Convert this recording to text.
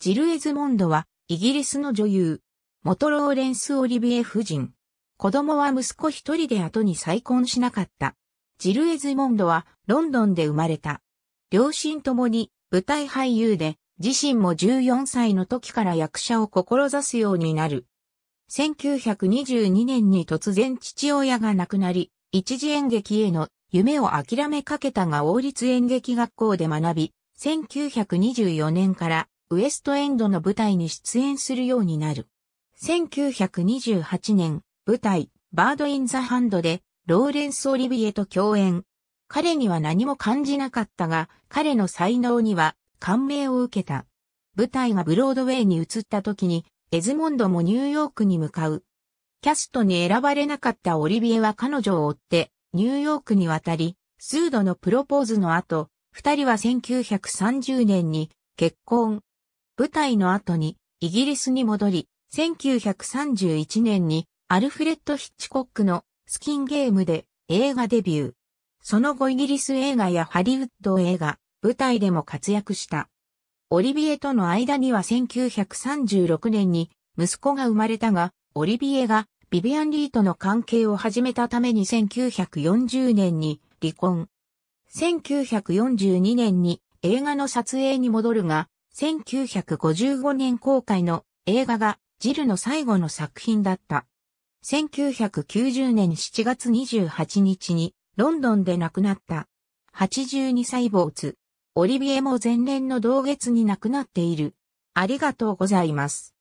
ジル・エズモンドは、イギリスの女優、元ローレンス・オリビエ夫人。子供は息子一人で後に再婚しなかった。ジル・エズモンドは、ロンドンで生まれた。両親ともに、舞台俳優で、自身も14歳の時から役者を志すようになる。1922年に突然父親が亡くなり、一時演劇への夢を諦めかけたが王立演劇学校で学び、1924年からウエストエンドの舞台に出演するようになる。1928年、舞台、バード・イン・ザ・ハンドで、ローレンス・オリビエと共演。彼には何も感じなかったが、彼の才能には感銘を受けた。舞台がブロードウェイに移った時に、エズモンドもニューヨークに向かう。キャストに選ばれなかったオリビエは彼女を追って、ニューヨークに渡り、数度のプロポーズの後、二人は1930年に結婚。舞台の後にイギリスに戻り、1931年にアルフレッド・ヒッチコックのスキンゲームで映画デビュー。その後イギリス映画やハリウッド映画、舞台でも活躍した。オリビエとの間には1936年に息子が生まれたが、オリビエがビビアン・リーとの関係を始めたために1940年に離婚。1942年に映画の撮影に戻るが、1955年公開の映画がジルの最後の作品だった。1990年7月28日にロンドンで亡くなった。82歳主。オリビエも前年の同月に亡くなっている。ありがとうございます。